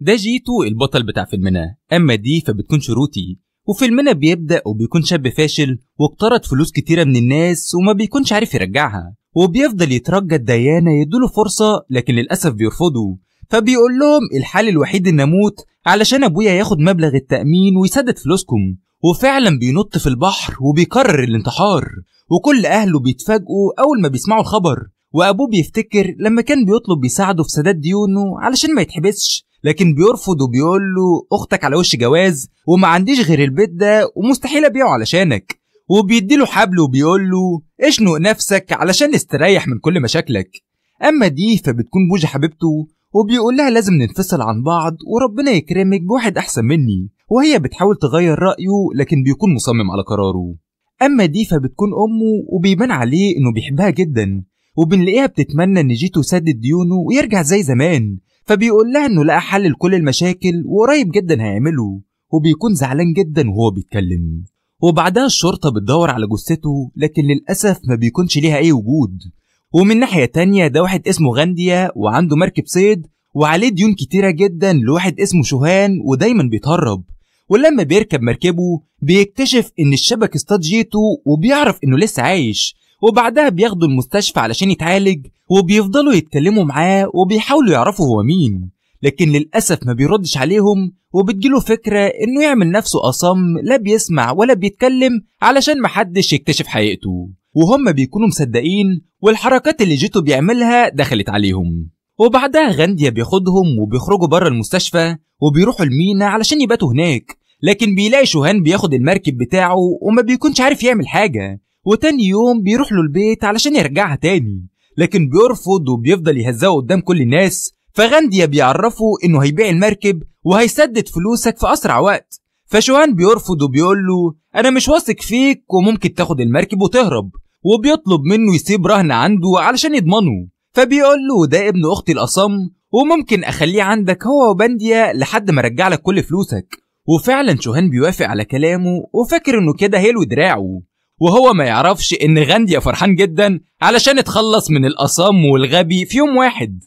ده جيتو البطل بتاع فيلمنا اما دي فبتكون شروطي وفيلمنا بيبدا وبيكون شاب فاشل واقترض فلوس كتيره من الناس وما بيكونش عارف يرجعها وبيفضل يترجى الديانه يدوله فرصه لكن للاسف بيرفضوا فبيقول لهم الحل الوحيد ان اموت علشان ابويا ياخد مبلغ التامين ويسدد فلوسكم وفعلا بينط في البحر وبيقرر الانتحار وكل اهله بيتفاجئوا اول ما بيسمعوا الخبر وابوه بيفتكر لما كان بيطلب يساعده في سداد ديونه علشان ما يتحبسش لكن بيرفض وبيقول له اختك على وش جواز وما عنديش غير البيت ده ومستحيل ابيعه علشانك وبيديله حبل وبيقول له اشنق نفسك علشان استريح من كل مشاكلك اما دي فبتكون بوجة حبيبته وبيقول لها لازم ننفصل عن بعض وربنا يكرمك بواحد احسن مني وهي بتحاول تغير رايه لكن بيكون مصمم على قراره اما دي فبتكون امه وبيبان عليه انه بيحبها جدا وبنلاقيها بتتمنى ان جيتو يسدد ديونه ويرجع زي زمان فبيقول لها انه لقى حل لكل المشاكل وقريب جدا هيعمله وبيكون زعلان جدا وهو بيتكلم وبعدها الشرطة بتدور على جثته لكن للأسف ما بيكونش ليها أي وجود ومن ناحية تانية ده واحد اسمه غانديا وعنده مركب صيد وعليه ديون كتيرة جدا لواحد اسمه شوهان ودايما بيتهرب ولما بيركب مركبه بيكتشف ان الشبك اصطاد جيته وبيعرف انه لسه عايش وبعدها بياخدوا المستشفى علشان يتعالج وبيفضلوا يتكلموا معاه وبيحاولوا يعرفوا هو مين لكن للأسف ما بيردش عليهم وبتجيله فكرة إنه يعمل نفسه أصم لا بيسمع ولا بيتكلم علشان محدش يكتشف حقيقته وهم بيكونوا مصدقين والحركات اللي جيتو بيعملها دخلت عليهم وبعدها غانديا بياخدهم وبيخرجوا بره المستشفى وبيروحوا المينا علشان يباتوا هناك لكن بيلاقي شوهان بياخد المركب بتاعه وما بيكونش عارف يعمل حاجة وتاني يوم بيروح له البيت علشان يرجعها تاني لكن بيرفض وبيفضل يهزها قدام كل الناس فغانديا بيعرفه انه هيبيع المركب وهيسدد فلوسك في اسرع وقت فشوهان بيرفض وبيقول له انا مش واثق فيك وممكن تاخد المركب وتهرب وبيطلب منه يسيب رهن عنده علشان يضمنه فبيقول له ده ابن اختي الاصم وممكن اخليه عندك هو وبنديا لحد ما ارجع لك كل فلوسك وفعلا شوهان بيوافق على كلامه وفاكر انه كده هيلو دراعه وهو ما يعرفش إن غانديا فرحان جدا علشان اتخلص من الأصم والغبي في يوم واحد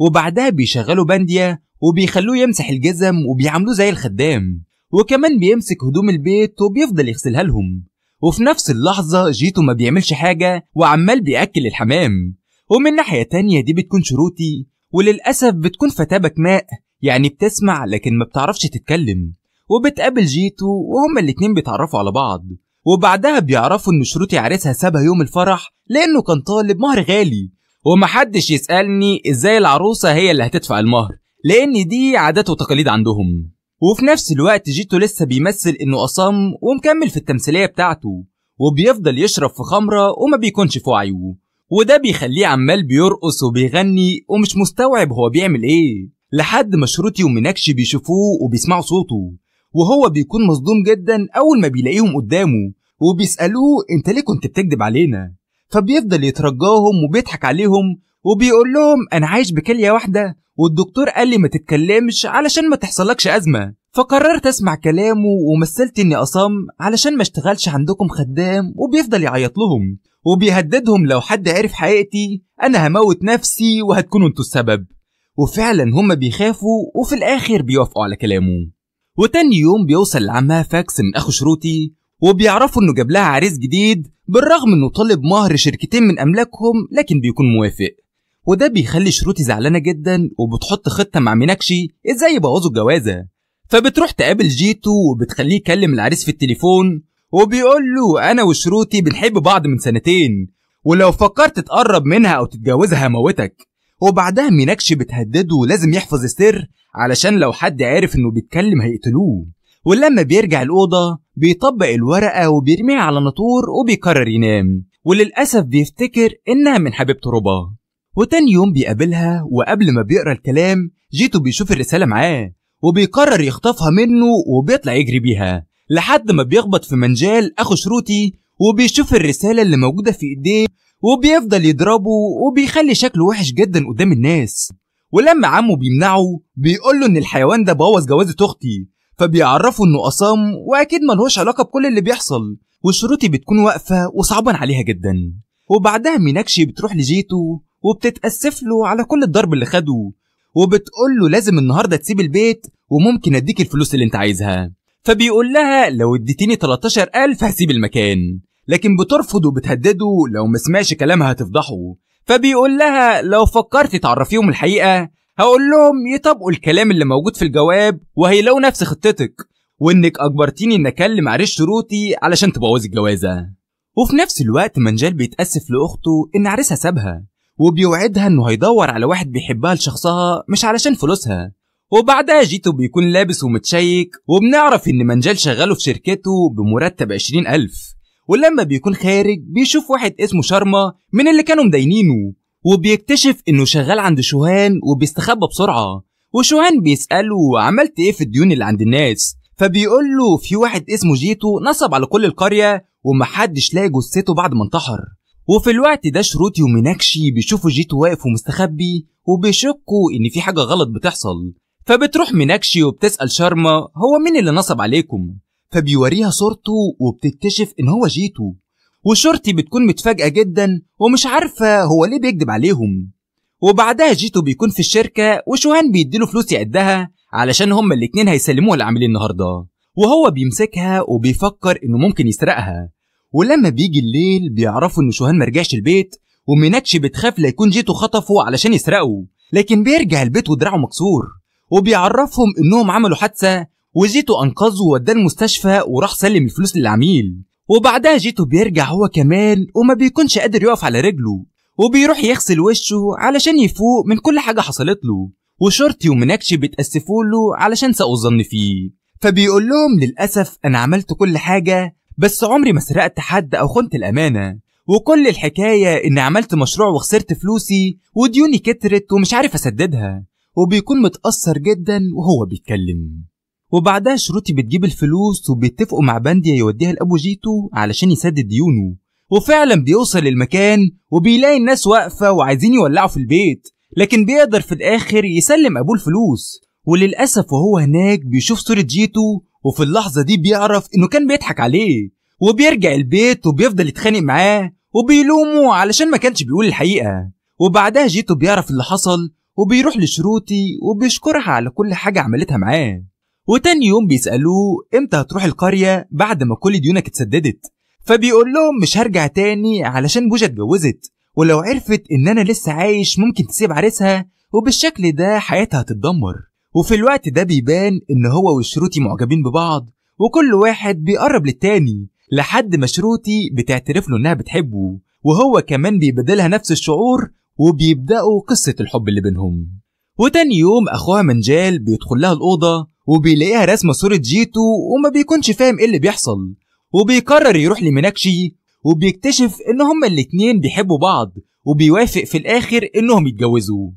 وبعدها بيشغلوا بانديا وبيخلوه يمسح الجزم وبيعاملوه زي الخدام وكمان بيمسك هدوم البيت وبيفضل يغسلها لهم وفي نفس اللحظة جيتو ما بيعملش حاجة وعمال بيأكل الحمام ومن ناحية تانية دي بتكون شروطي وللأسف بتكون فتاة ماء يعني بتسمع لكن ما بتعرفش تتكلم وبتقابل جيتو وهما الاتنين بيتعرفوا على بعض وبعدها بيعرفوا ان شروطي عريسها سابها يوم الفرح لانه كان طالب مهر غالي ومحدش يسألني ازاي العروسة هي اللي هتدفع المهر لان دي عادات وتقاليد عندهم وفي نفس الوقت جيتو لسه بيمثل انه أصم ومكمل في التمثيلية بتاعته وبيفضل يشرب في خمرة وما بيكونش في وعيه وده بيخليه عمال بيرقص وبيغني ومش مستوعب هو بيعمل ايه لحد ما شروطي ومناكشي بيشوفوه وبيسمعوا صوته وهو بيكون مصدوم جدا أول ما بيلاقيهم قدامه وبيسألوه أنت ليه كنت بتكذب علينا؟ فبيفضل يترجاهم وبيضحك عليهم وبيقول لهم أنا عايش بكلية واحدة والدكتور قال لي ما تتكلمش علشان ما تحصلكش أزمة فقررت أسمع كلامه ومثلت إني أصم علشان ما اشتغلش عندكم خدام وبيفضل يعيط لهم وبيهددهم لو حد عرف حقيقتي أنا هموت نفسي وهتكونوا انتوا السبب وفعلا هما بيخافوا وفي الآخر بيوافقوا على كلامه وتاني يوم بيوصل لعمها فاكس من أخو شروتي وبيعرفوا إنه جاب لها عريس جديد بالرغم إنه طالب مهر شركتين من أملاكهم لكن بيكون موافق وده بيخلي شروتي زعلانة جدا وبتحط خطة مع ميناكشي إزاي يبوظوا الجوازة فبتروح تقابل جيتو وبتخليه يكلم العريس في التليفون وبيقول له أنا وشروتي بنحب بعض من سنتين ولو فكرت تقرب منها أو تتجوزها هموتك وبعدها ميناكشي بتهدده لازم يحفظ السر علشان لو حد عرف انه بيتكلم هيقتلوه ولما بيرجع الأوضة بيطبق الورقة وبيرميها على ناطور وبيقرر ينام وللأسف بيفتكر إنها من حبيبته ربا وتاني يوم بيقابلها وقبل ما بيقرا الكلام جيتو بيشوف الرسالة معاه وبيقرر يخطفها منه وبيطلع يجري بيها لحد ما بيخبط في منجال أخو شروتي وبيشوف الرسالة اللي موجودة في إيديه وبيفضل يضربه وبيخلي شكله وحش جدا قدام الناس ولما عمه بيمنعه بيقوله ان الحيوان ده بوظ جوازة اختي فبيعرفه انه قصام واكيد ملهوش علاقة بكل اللي بيحصل وشروطي بتكون واقفة وصعبا عليها جدا وبعدها ميناكشي بتروح لجيتو وبتتأسف له على كل الضرب اللي خده وبتقول له لازم النهارده تسيب البيت وممكن اديك الفلوس اللي انت عايزها فبيقول لها لو اديتيني 13000 هسيب المكان لكن بترفض وبتهدده لو ما سمعش كلامها هتفضحه فبيقول لها لو فكرت تعرفيهم الحقيقة هقول لهم يطبقوا الكلام اللي موجود في الجواب وهيلاقوا نفس خطتك وانك اجبرتيني ان اكلم عريس شروطي علشان تبوظي الجوازة وفي نفس الوقت منجال بيتأسف لأخته ان عريسها سابها وبيوعدها انه هيدور على واحد بيحبها لشخصها مش علشان فلوسها وبعدها جيتو بيكون لابس ومتشيك وبنعرف ان منجال شغاله في شركته بمرتب عشرين ألف ولما بيكون خارج بيشوف واحد اسمه شارما من اللي كانوا مدينينه وبيكتشف انه شغال عند شوهان وبيستخبى بسرعه وشوهان بيسأله عملت ايه في الديون اللي عند الناس فبيقول له في واحد اسمه جيتو نصب على كل القرية ومحدش لاقي جثته بعد ما انتحر وفي الوقت ده شروتي وميناكشي بيشوفوا جيتو واقف ومستخبي وبيشكوا ان في حاجة غلط بتحصل فبتروح ميناكشي وبتسأل شارما هو مين اللي نصب عليكم فبيوريها صورته وبتكتشف إن هو جيتو وشورتي بتكون متفاجئة جدا ومش عارفة هو ليه بيكدب عليهم وبعدها جيتو بيكون في الشركة وشوهان بيديله فلوس يعدها علشان هما الاتنين هيسلموها لعاملين النهاردة وهو بيمسكها وبيفكر إنه ممكن يسرقها ولما بيجي الليل بيعرفوا إن شوهان مرجعش البيت وميناتشي بتخاف لا يكون جيتو خطفه علشان يسرقه لكن بيرجع البيت ودراعه مكسور وبيعرفهم إنهم عملوا حادثة وجيتو انقذه ووداه المستشفى وراح سلم الفلوس للعميل وبعدها جيتو بيرجع هو كمان وما بيكونش قادر يقف على رجله وبيروح يغسل وشه علشان يفوق من كل حاجة حصلت له وشرطي ومناكشي بيتأسفوا له علشان ساءوا الظن فيه فبيقول لهم للأسف أنا عملت كل حاجة بس عمري ما سرقت حد أو خنت الأمانة وكل الحكاية إني عملت مشروع وخسرت فلوسي وديوني كترت ومش عارف أسددها وبيكون متأثر جدا وهو بيتكلم وبعدها شروتي بتجيب الفلوس وبيتفقوا مع بانديا يوديها لابو جيتو علشان يسدد ديونه وفعلا بيوصل للمكان وبيلاقي الناس واقفه وعايزين يولعوا في البيت لكن بيقدر في الاخر يسلم ابوه الفلوس وللاسف وهو هناك بيشوف صوره جيتو وفي اللحظه دي بيعرف انه كان بيضحك عليه وبيرجع البيت وبيفضل يتخانق معاه وبيلومه علشان ما كانش بيقول الحقيقه وبعدها جيتو بيعرف اللي حصل وبيروح لشروتي وبيشكرها على كل حاجه عملتها معاه وتاني يوم بيسألوه امتى هتروح القرية بعد ما كل ديونك اتسددت فبيقول لهم مش هرجع تاني علشان بوجة اتجوزت ولو عرفت ان انا لسه عايش ممكن تسيب عريسها وبالشكل ده حياتها هتتدمر وفي الوقت ده بيبان ان هو وشروتي معجبين ببعض وكل واحد بيقرب للتاني لحد ما شروتي بتعترف له انها بتحبه وهو كمان بيبادلها نفس الشعور وبيبدأوا قصة الحب اللي بينهم وتاني يوم أخوها منجال بيدخل لها الأوضة وبيلاقيها رسمة صورة جيتو وما بيكونش فاهم ايه اللي بيحصل وبيقرر يروح لميناكشي وبيكتشف ان هما الاتنين بيحبوا بعض وبيوافق في الاخر انهم يتجوزوا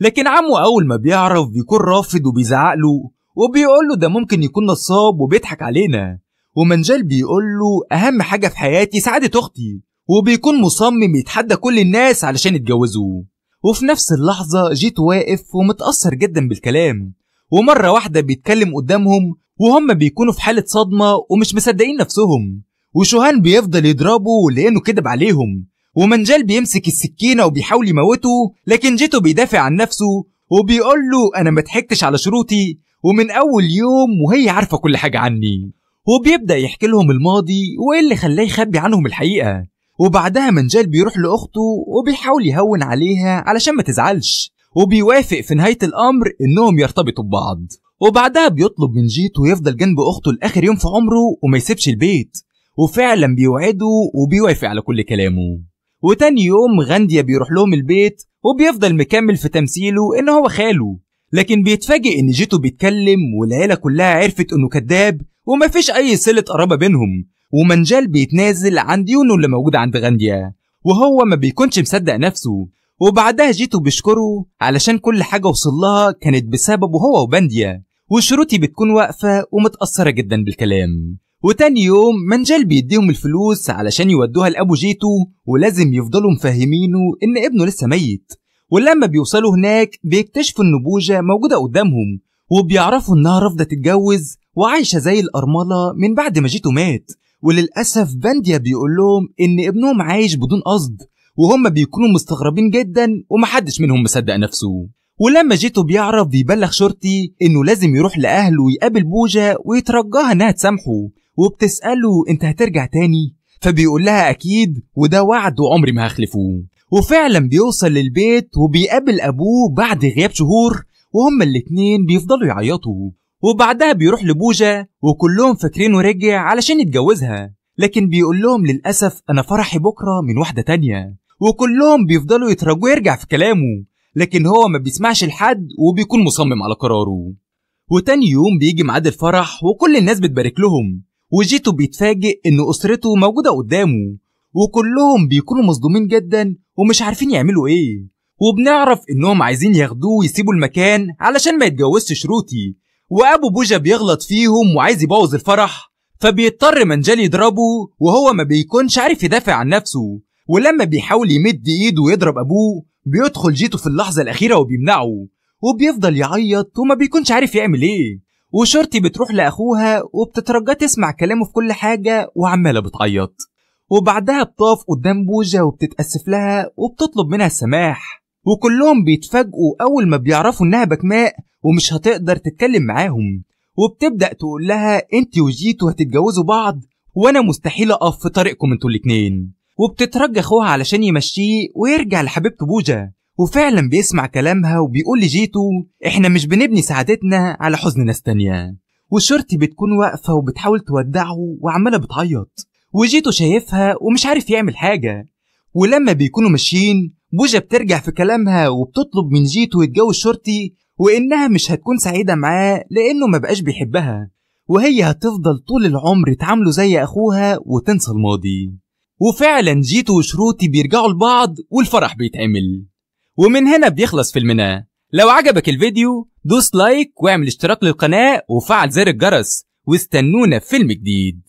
لكن عمه اول ما بيعرف بيكون رافض وبيزعق له وبيقول له ده ممكن يكون نصاب وبيضحك علينا ومنجال بيقول له اهم حاجه في حياتي سعاده اختي وبيكون مصمم يتحدى كل الناس علشان يتجوزوا وفي نفس اللحظه جيت واقف ومتاثر جدا بالكلام ومرة واحدة بيتكلم قدامهم وهم بيكونوا في حالة صدمة ومش مصدقين نفسهم وشوهان بيفضل يضربه لأنه كذب عليهم ومنجال بيمسك السكينة وبيحاول يموته لكن جيتو بيدافع عن نفسه وبيقول له أنا ضحكتش على شروطي ومن أول يوم وهي عارفة كل حاجة عني وبيبدأ يحكي لهم الماضي وإيه اللي خلاه يخبي عنهم الحقيقة وبعدها منجال بيروح لأخته وبيحاول يهون عليها علشان ما تزعلش وبيوافق في نهاية الأمر إنهم يرتبطوا ببعض وبعدها بيطلب من جيتو يفضل جنب أخته لآخر يوم في عمره وما يسيبش البيت وفعلا بيوعده وبيوافق على كل كلامه وتاني يوم غانديا بيروح لهم البيت وبيفضل مكمل في تمثيله إن هو خاله لكن بيتفاجئ إن جيتو بيتكلم والعيلة كلها عرفت إنه كذاب ومفيش أي صلة قرابة بينهم ومنجال بيتنازل عن ديونه اللي موجودة عند غانديا وهو ما بيكونش مصدق نفسه وبعدها جيتوا بشكره علشان كل حاجة وصلها كانت بسببه هو وبانديا وشروطي بتكون واقفة ومتأثرة جدا بالكلام وتاني يوم منجل بيديهم الفلوس علشان يودوها لأبو جيتو ولازم يفضلوا مفهمينه إن ابنه لسه ميت ولما بيوصلوا هناك بيكتشفوا إن بوجة موجودة قدامهم وبيعرفوا إنها رافضة تتجوز وعايشة زي الأرملة من بعد ما جيتو مات وللأسف بانديا بيقول لهم إن ابنهم عايش بدون قصد وهم بيكونوا مستغربين جدا ومحدش منهم مصدق نفسه ولما جيتو بيعرف بيبلغ شرطي انه لازم يروح لاهله ويقابل بوجا ويترجاها انها تسامحه وبتساله انت هترجع تاني فبيقول لها اكيد وده وعد وعمري ما هخلفه وفعلا بيوصل للبيت وبيقابل ابوه بعد غياب شهور وهما الاتنين بيفضلوا يعيطوا وبعدها بيروح لبوجا وكلهم فاكرينه رجع علشان يتجوزها لكن بيقول لهم للأسف أنا فرحي بكرة من واحدة تانية وكلهم بيفضلوا يترجوا يرجع في كلامه لكن هو ما بيسمعش لحد وبيكون مصمم على قراره وتاني يوم بيجي ميعاد الفرح وكل الناس بتبارك لهم وجيتو بيتفاجئ ان اسرته موجوده قدامه وكلهم بيكونوا مصدومين جدا ومش عارفين يعملوا ايه وبنعرف انهم عايزين ياخدوه ويسيبوا المكان علشان ما يتجوزش شروتي وابو بوجا بيغلط فيهم وعايز يبوظ الفرح فبيضطر منجلي يضربه وهو ما بيكونش عارف يدافع عن نفسه ولما بيحاول يمد ايده ويضرب ابوه بيدخل جيتو في اللحظه الاخيره وبيمنعه وبيفضل يعيط وما بيكونش عارف يعمل ايه وشرطي بتروح لاخوها وبتترجاه تسمع كلامه في كل حاجه وعماله بتعيط وبعدها بتقف قدام بوجا وبتتاسف لها وبتطلب منها السماح وكلهم بيتفاجئوا اول ما بيعرفوا انها بكماء ومش هتقدر تتكلم معاهم وبتبدا تقول لها انت وجيتو هتتجوزوا بعض وانا مستحيل اقف في طريقكم انتوا الاتنين وبتترجى اخوها علشان يمشيه ويرجع لحبيبته بوجا وفعلا بيسمع كلامها وبيقول لجيتو احنا مش بنبني سعادتنا على حزن ناس تانية والشرطي بتكون واقفة وبتحاول تودعه وعمالة بتعيط وجيتو شايفها ومش عارف يعمل حاجة ولما بيكونوا ماشيين بوجا بترجع في كلامها وبتطلب من جيتو يتجوز شرطي وإنها مش هتكون سعيدة معاه لأنه مبقاش بيحبها وهي هتفضل طول العمر تعامله زي أخوها وتنسى الماضي وفعلا جيتو وشروطي بيرجعوا لبعض والفرح بيتعمل ومن هنا بيخلص فيلمنا لو عجبك الفيديو دوس لايك واعمل اشتراك للقناة وفعل زر الجرس واستنونا في فيلم جديد